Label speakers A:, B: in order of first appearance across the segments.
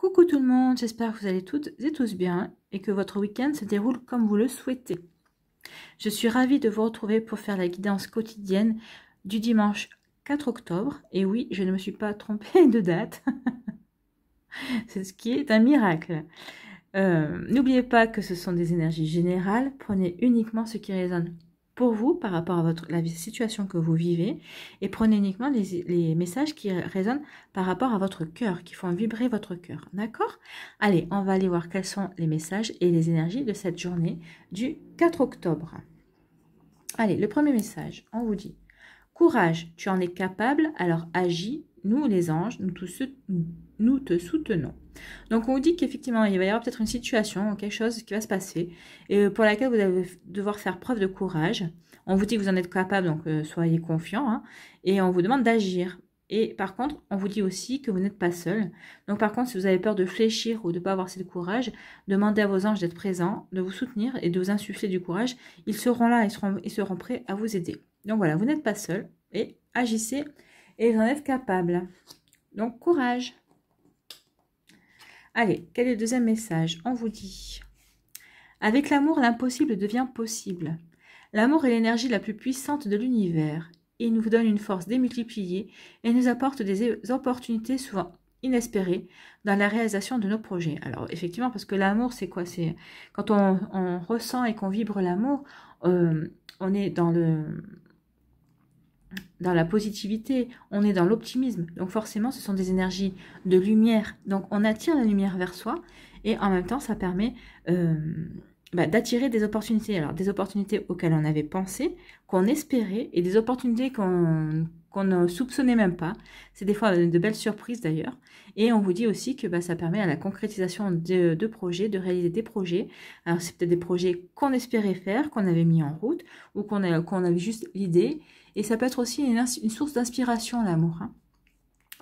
A: Coucou tout le monde, j'espère que vous allez toutes et tous bien et que votre week-end se déroule comme vous le souhaitez. Je suis ravie de vous retrouver pour faire la guidance quotidienne du dimanche 4 octobre. Et oui, je ne me suis pas trompée de date. C'est ce qui est un miracle. Euh, n'oubliez pas que ce sont des énergies générales, prenez uniquement ce qui résonne pour vous par rapport à votre, la situation que vous vivez et prenez uniquement les, messages qui résonnent par rapport à votre cœur, qui font vibrer votre cœur. D'accord Allez, on va aller voir quels sont les messages et les énergies de cette journée du 4 octobre. Allez, le premier message, on vous dit Courage, tu en es capable, alors agis, nous les anges, nous tous nous te soutenons. Donc on vous dit qu'effectivement, il va y avoir peut-être une situation, quelque chose qui va se passer, et euh, pour laquelle vous allez devoir faire preuve de courage. On vous dit que vous en êtes capable, donc euh, soyez confiant, hein, et on vous demande d'agir. Et par contre, on vous dit aussi que vous n'êtes pas seul. Donc par contre, si vous avez peur de fléchir ou de ne pas avoir assez de courage, demandez à vos anges d'être présents, de vous soutenir et de vous insuffler du courage. Ils seront là, et seront, ils seront prêts à vous aider. Donc voilà, vous n'êtes pas seul et agissez et vous en êtes capable. Donc courage Allez, quel est le deuxième message On vous dit Avec l'amour, l'impossible devient possible. L'amour est l'énergie la plus puissante de l'univers. Il nous donne une force démultipliée et nous apporte des opportunités souvent inespérées dans la réalisation de nos projets. Alors effectivement, parce que l'amour, c'est quoi C'est quand on, ressent et qu'on vibre l'amour, euh, on est dans le dans la positivité, on est dans l'optimisme. Donc forcément, ce sont des énergies de lumière. Donc on attire la lumière vers soi et en même temps, ça permet euh, bah, d'attirer des opportunités. Alors des opportunités auxquelles on avait pensé, qu'on espérait et des opportunités qu'on ne soupçonnait même pas. C'est des fois de belles surprises d'ailleurs. Et on vous dit aussi que bah, ça permet à la concrétisation de, projets, de réaliser des projets. Alors c'est peut-être des projets qu'on espérait faire, qu'on avait mis en route, ou qu'on avait juste l'idée, et ça peut être aussi une, source d'inspiration, l'amour. Hein.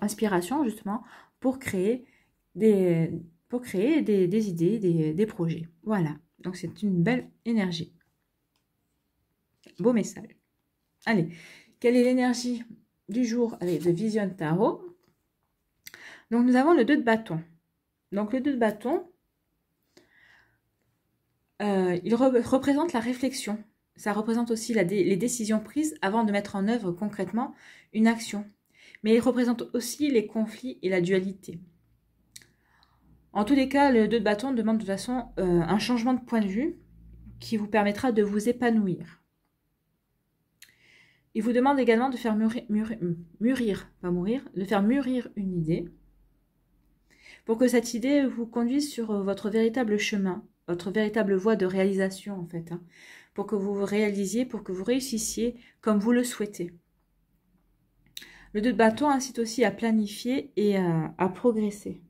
A: Inspiration, justement, pour créer des, pour créer des, idées, des, projets. Voilà. Donc, c'est une belle énergie. Beau message. Allez, quelle est l'énergie du jour avec le Vision Tarot Donc, nous avons le 2 de bâton. Donc, le 2 de bâton, euh, il représente la réflexion, ça représente aussi les décisions prises avant de mettre en œuvre concrètement une action. Mais il représente aussi les conflits et la dualité. En tous les cas, le 2 de bâton demande de toute façon euh, un changement de point de vue qui vous permettra de vous épanouir. Il vous demande également de faire mûrir, pas mourir, de faire mûrir une idée pour que cette idée vous conduise sur euh, votre véritable chemin, votre véritable voie de réalisation en fait, hein pour que vous vous réalisiez, pour que vous réussissiez comme vous le souhaitez. Le 2 de bâton incite aussi à planifier et à, progresser.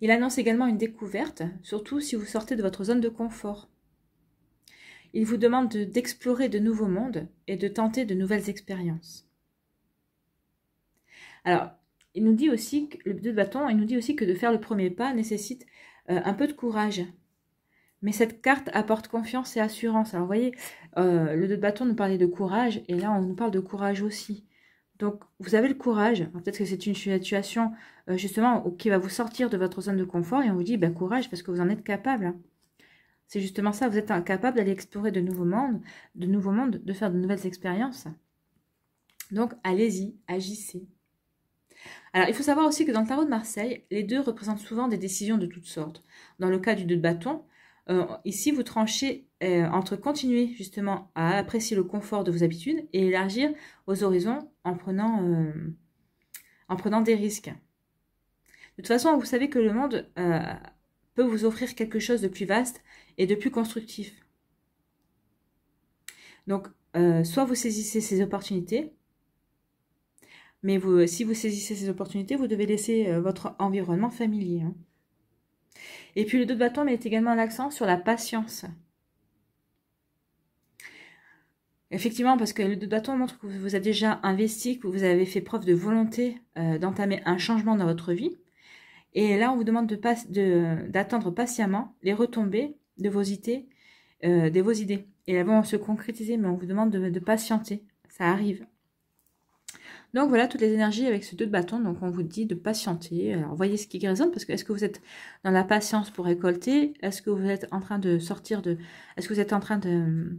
A: Il annonce également une découverte, surtout si vous sortez de votre zone de confort. Il vous demande d'explorer de, nouveaux mondes et de tenter de nouvelles expériences. Alors, il nous dit aussi, que, le deux de bâton, il nous dit aussi que de faire le premier pas nécessite euh, un peu de courage, mais cette carte apporte confiance et assurance. Alors, vous voyez, euh, le 2 de bâton nous parlait de courage, et là, on nous parle de courage aussi. Donc, vous avez le courage. Peut-être que c'est une situation, euh, justement, qui va vous sortir de votre zone de confort, et on vous dit, ben, courage, parce que vous en êtes capable. C'est justement ça, vous êtes capable d'aller explorer de nouveaux mondes, de nouveaux mondes, de faire de nouvelles expériences. Donc, allez-y, agissez. Alors, il faut savoir aussi que dans le tarot de Marseille, les deux représentent souvent des décisions de toutes sortes. Dans le cas du 2 de bâton, euh, ici, vous tranchez euh, entre continuer justement à apprécier le confort de vos habitudes et élargir vos horizons en prenant, euh, en prenant des risques. De toute façon, vous savez que le monde peut vous offrir quelque chose de plus vaste et de plus constructif. Donc, soit vous saisissez ces opportunités, mais si vous saisissez ces opportunités, vous devez laisser votre environnement familier. Hein. Et puis le 2 de bâton met également l'accent sur la patience. Effectivement, parce que le 2 de bâton montre que vous avez déjà investi, que vous avez fait preuve de volonté euh, d'entamer un changement dans votre vie. Et là, on vous demande d'attendre patiemment les retombées de vos idées, euh, de vos idées. Et elles vont se concrétiser, mais on vous demande de patienter. Ça arrive. Donc voilà toutes les énergies avec ce 2 de bâton. Donc on vous dit de patienter. Alors voyez ce qui résonne parce que est-ce que vous êtes dans la patience pour récolter Est-ce que vous êtes en train de sortir de... Est-ce que vous êtes en train de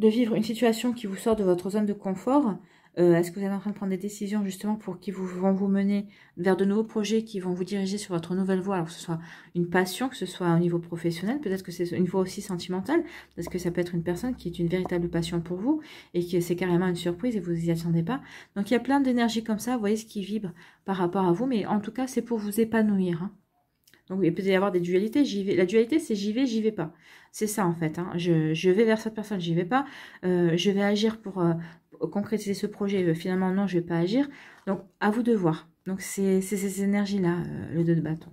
A: de vivre une situation qui vous sort de votre zone de confort euh, est-ce que vous êtes en train de prendre des décisions justement pour qui vous, vont vous mener vers de nouveaux projets qui vont vous diriger sur votre nouvelle voie Alors que ce soit une passion, que ce soit au niveau professionnel, peut-être que c'est une voie aussi sentimentale, parce que ça peut être une personne qui est une véritable passion pour vous et que c'est carrément une surprise et vous n'y attendez pas. Donc il y a plein d'énergie comme ça, vous voyez ce qui vibre par rapport à vous, mais en tout cas c'est pour vous épanouir. Hein. Donc il peut y avoir des dualités. J'y vais. La dualité, c'est j'y vais, j'y vais pas. C'est ça en fait. Hein. Je, je, vais vers cette personne, j'y vais pas. Euh, je vais agir pour euh, concrétiser ce projet, euh, finalement non, je ne vais pas agir. Donc à vous de voir. Donc c'est ces énergies-là, euh, le 2 de bâton.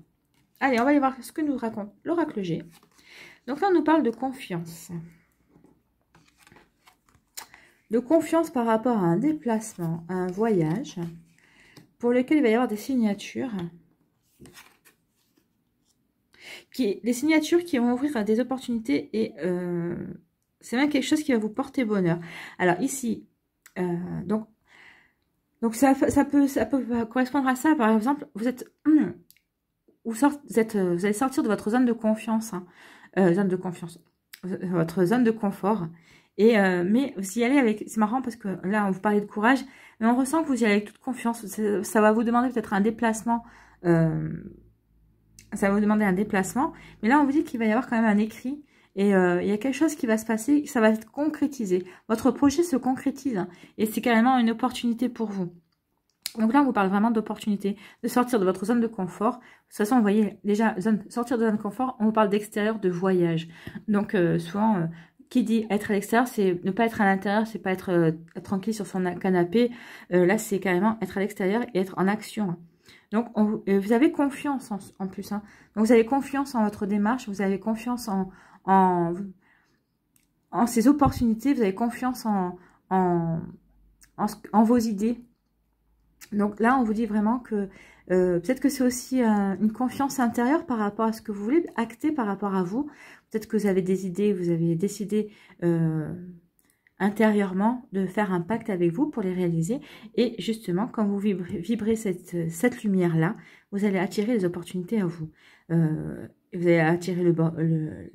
A: Allez, on va aller voir ce que nous raconte l'oracle G. Donc là, on nous parle de confiance. De confiance par rapport à un déplacement, à un voyage, pour lequel il va y avoir des signatures. Qui, des signatures qui vont ouvrir des opportunités et euh, c'est même quelque chose qui va vous porter bonheur. Alors ici, euh, donc, donc ça, peut, ça peut correspondre à ça. Par exemple, vous êtes, vous, êtes, allez sortir de votre zone de confiance, hein. euh, zone de confiance, euh, votre zone de confort. Et mais vous y allez avec, c'est marrant parce que là on vous parlait de courage, mais on ressent que vous y allez avec toute confiance. Ça va vous demander peut-être un déplacement. ça va vous demander un déplacement, mais là on vous dit qu'il va y avoir quand même un écrit et euh, il y a quelque chose qui va se passer, ça va être concrétisé. Votre projet se concrétise hein, et c'est carrément une opportunité pour vous. Donc là, on vous parle vraiment d'opportunité, de sortir de votre zone de confort. De toute façon, vous voyez, déjà, sortir de zone de confort, on vous parle d'extérieur, de voyage. Donc euh, souvent, euh, qui dit être à l'extérieur, c'est ne pas être à l'intérieur, c'est pas être tranquille sur son canapé. là, c'est carrément être à l'extérieur et être en action. Hein. Donc, vous avez confiance en, plus. Hein. Donc, vous avez confiance en votre démarche, vous avez confiance en, en, ces opportunités, vous avez confiance en, en, vos idées. Donc là, on vous dit vraiment que euh, peut-être que c'est aussi euh, une confiance intérieure par rapport à ce que vous voulez acter par rapport à vous. Peut-être que vous avez des idées, vous avez décidé euh, intérieurement de faire un pacte avec vous pour les réaliser. Et justement, quand vous vibrez, cette, cette lumière-là, vous allez attirer les opportunités à vous. vous allez attirer le, le,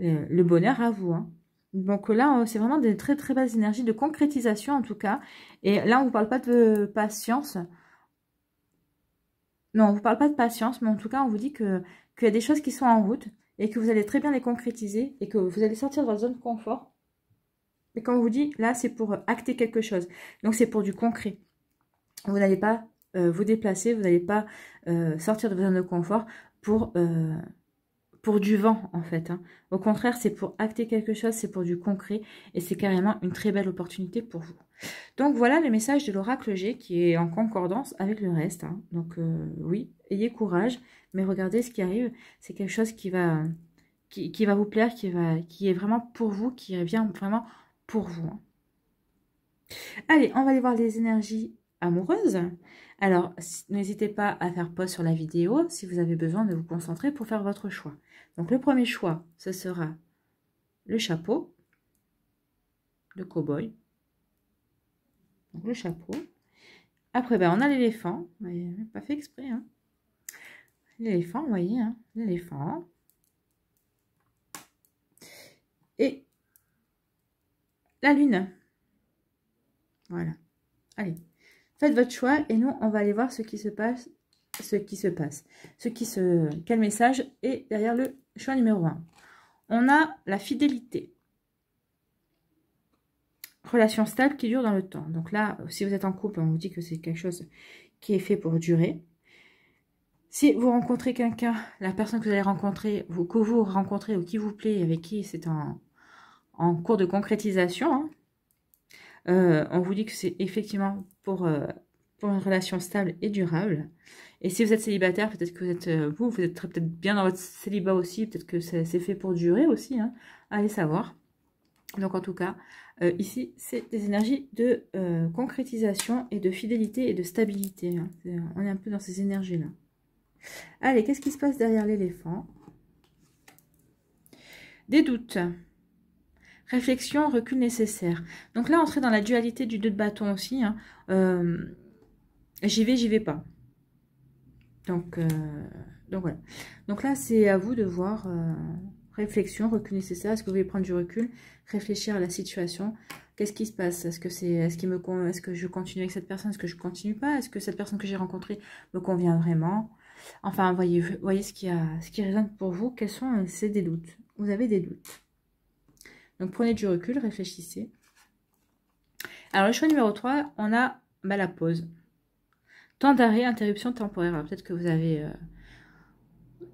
A: euh, le bonheur à vous. Hein. Donc euh, là, euh, c'est vraiment des très très belles énergies de concrétisation en tout cas. Et là, on ne vous parle pas de patience. Non, on ne vous parle pas de patience, mais en tout cas, on vous dit qu'il y a des choses qui sont en route et que vous allez très bien les concrétiser et que vous allez sortir de votre zone de confort. Mais quand on vous dit, là, c'est pour acter quelque chose. Donc, c'est pour du concret. Vous n'allez pas vous déplacer, vous n'allez pas sortir de votre zone de confort pour pour du vent en fait. Hein. Au contraire, c'est pour acter quelque chose, c'est pour du concret et c'est carrément une très belle opportunité pour vous. Donc voilà le message de l'oracle G qui est en concordance avec le reste. Hein. Donc euh, oui, ayez courage, mais regardez ce qui arrive, c'est quelque chose qui va, qui, va vous plaire, qui, va, qui est vraiment pour vous, qui revient vraiment pour vous. Hein. Allez, on va aller voir les énergies amoureuse. Alors, n'hésitez pas à faire pause sur la vidéo si vous avez besoin de vous concentrer pour faire votre choix. Donc, le premier choix, ce sera le chapeau, le cow-boy. Donc, le chapeau. Après, ben, on a l'éléphant. Pas fait exprès. Hein. L'éléphant, vous voyez, hein. l'éléphant. Et la lune. Voilà. Allez. Faites votre choix et nous, on va aller voir ce qui se passe, ce qui se passe, ce qui se, quel message est derrière le choix numéro 1. On a la fidélité. Relation stable qui dure dans le temps. Donc là, si vous êtes en couple, on vous dit que c'est quelque chose qui est fait pour durer. Si vous rencontrez quelqu'un, la personne que vous allez rencontrer, que vous rencontrez ou qui vous plaît, avec qui c'est en, en cours de concrétisation, hein, euh, on vous dit que c'est effectivement pour, euh, pour, une relation stable et durable. Et si vous êtes célibataire, peut-être que vous êtes euh, vous, êtes peut-être bien dans votre célibat aussi, peut-être que c'est fait pour durer aussi, hein. allez savoir. Donc en tout cas, ici, c'est des énergies de concrétisation et de fidélité et de stabilité. Hein. on est un peu dans ces énergies-là. Allez, qu'est-ce qui se passe derrière l'éléphant Des doutes. Réflexion, recul nécessaire. Donc là, on serait dans la dualité du deux de bâton aussi. Hein, euh, j'y vais, j'y vais pas. Donc, euh, donc voilà. Donc là, c'est à vous de voir. Euh, réflexion, recul nécessaire. Est-ce que vous voulez prendre du recul Réfléchir à la situation. Qu'est-ce qui se passe Est-ce que c'est, est est que je continue avec cette personne Est-ce que je continue pas Est-ce que cette personne que j'ai rencontrée me convient vraiment Enfin, voyez, voyez ce qui ce qui résonne pour vous. Quels sont ces des doutes Vous avez des doutes. Donc prenez du recul, réfléchissez. Alors le choix numéro 3, on a bah, la pause. Temps d'arrêt, interruption temporaire. peut-être que vous avez euh,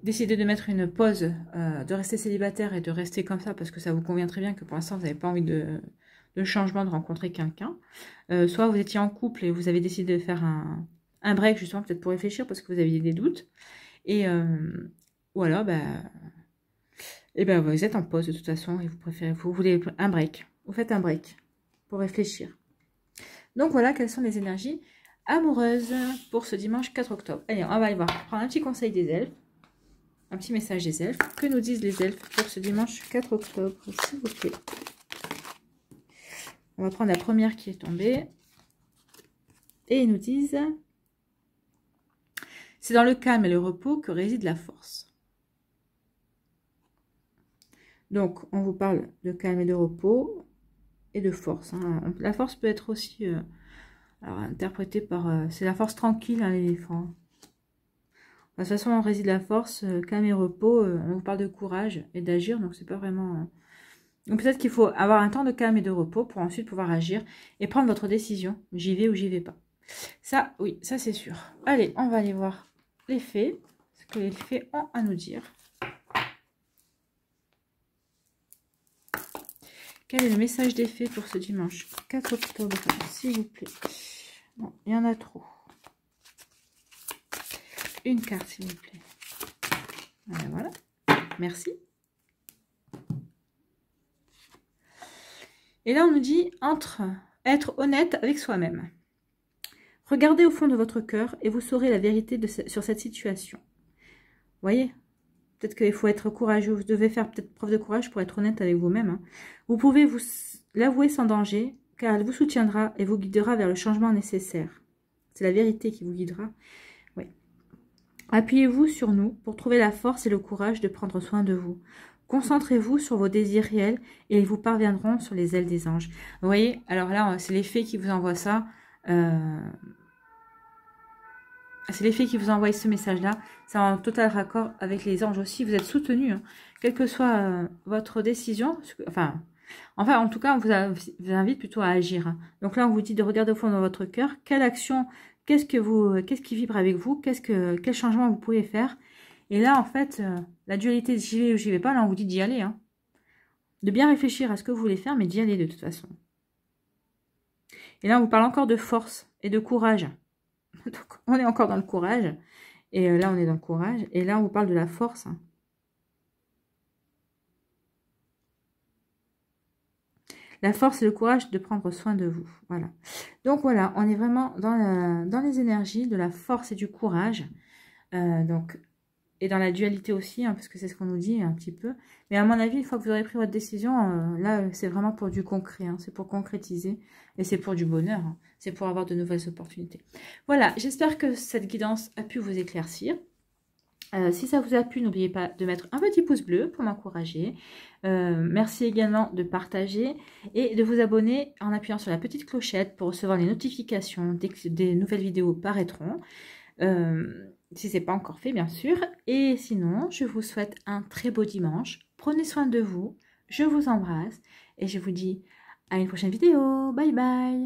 A: décidé de mettre une pause, euh, de rester célibataire et de rester comme ça parce que ça vous convient très bien que pour l'instant vous n'avez pas envie de, changement, de rencontrer quelqu'un. Euh, soit vous étiez en couple et vous avez décidé de faire un, break justement peut-être pour réfléchir parce que vous aviez des doutes. Et, ou alors, bah, eh bien vous êtes en pause de toute façon et vous préférez, vous voulez un break. Vous faites un break pour réfléchir. Donc voilà quelles sont les énergies amoureuses pour ce dimanche 4 octobre. Allez, on va aller voir, prendre un petit conseil des elfes, un petit message des elfes. Que nous disent les elfes pour ce dimanche 4 octobre, s'il vous plaît On va prendre la première qui est tombée. Et ils nous disent... C'est dans le calme et le repos que réside la force. Donc, on vous parle de calme et de repos et de force. Hein. La force peut être aussi euh, interprétée par... Euh, c'est la force tranquille, hein, l'éléphant. De toute façon, on réside la force, euh, calme et repos. on vous parle de courage et d'agir, donc c'est pas vraiment... Donc peut-être qu'il faut avoir un temps de calme et de repos pour ensuite pouvoir agir et prendre votre décision. J'y vais ou j'y vais pas. Ça, oui, ça c'est sûr. Allez, on va aller voir les faits, ce que les faits ont à nous dire. Quel est le message des pour ce dimanche 4 octobre, s'il vous plaît il y en a trop. Une carte, s'il vous plaît. Voilà, Merci. Et là, on nous dit entre être honnête avec soi-même. Regardez au fond de votre cœur et vous saurez la vérité sur cette situation. Voyez, Peut-être qu'il faut être courageux. Vous devez faire peut-être preuve de courage pour être honnête avec vous-même. Hein. Vous pouvez vous l'avouer sans danger, car elle vous soutiendra et vous guidera vers le changement nécessaire. C'est la vérité qui vous guidera. Oui. Appuyez-vous sur nous pour trouver la force et le courage de prendre soin de vous. Concentrez-vous sur vos désirs réels et ils vous parviendront sur les ailes des anges. Vous voyez, alors là, c'est les fées qui vous envoient ça. Euh, c'est les filles qui vous envoient ce message-là. C'est en total raccord avec les anges aussi. Vous êtes soutenus, hein. quelle que soit euh, votre décision. Enfin, enfin, en tout cas, on vous, invite plutôt à agir. Hein. Donc là, on vous dit de regarder au fond dans votre cœur. Quelle action, qu'est-ce que vous, euh, qu'est-ce qui vibre avec vous, qu'est-ce que, quel changement vous pouvez faire. Et là, en fait, euh, la dualité j'y vais ou j'y vais pas, là, on vous dit d'y aller. Hein. De bien réfléchir à ce que vous voulez faire, mais d'y aller de toute façon. Et là, on vous parle encore de force et de courage. Donc, on est encore dans le courage. Et euh, là, on est dans le courage. Et là, on vous parle de la force. La force et le courage de prendre soin de vous. Voilà. Donc voilà, on est vraiment dans, dans les énergies de la force et du courage. Euh, donc et dans la dualité aussi, hein, parce que c'est ce qu'on nous dit un petit peu. Mais à mon avis, une fois que vous aurez pris votre décision, euh, là, euh, c'est vraiment pour du concret, hein. c'est pour concrétiser, et c'est pour du bonheur, hein. c'est pour avoir de nouvelles opportunités. Voilà, j'espère que cette guidance a pu vous éclaircir. Euh, si ça vous a plu, n'oubliez pas de mettre un petit pouce bleu pour m'encourager. merci également de partager et de vous abonner en appuyant sur la petite clochette pour recevoir les notifications dès que des nouvelles vidéos paraîtront. Euh, si ce n'est pas encore fait bien sûr. Et sinon, je vous souhaite un très beau dimanche. Prenez soin de vous. Je vous embrasse et je vous dis à une prochaine vidéo. Bye bye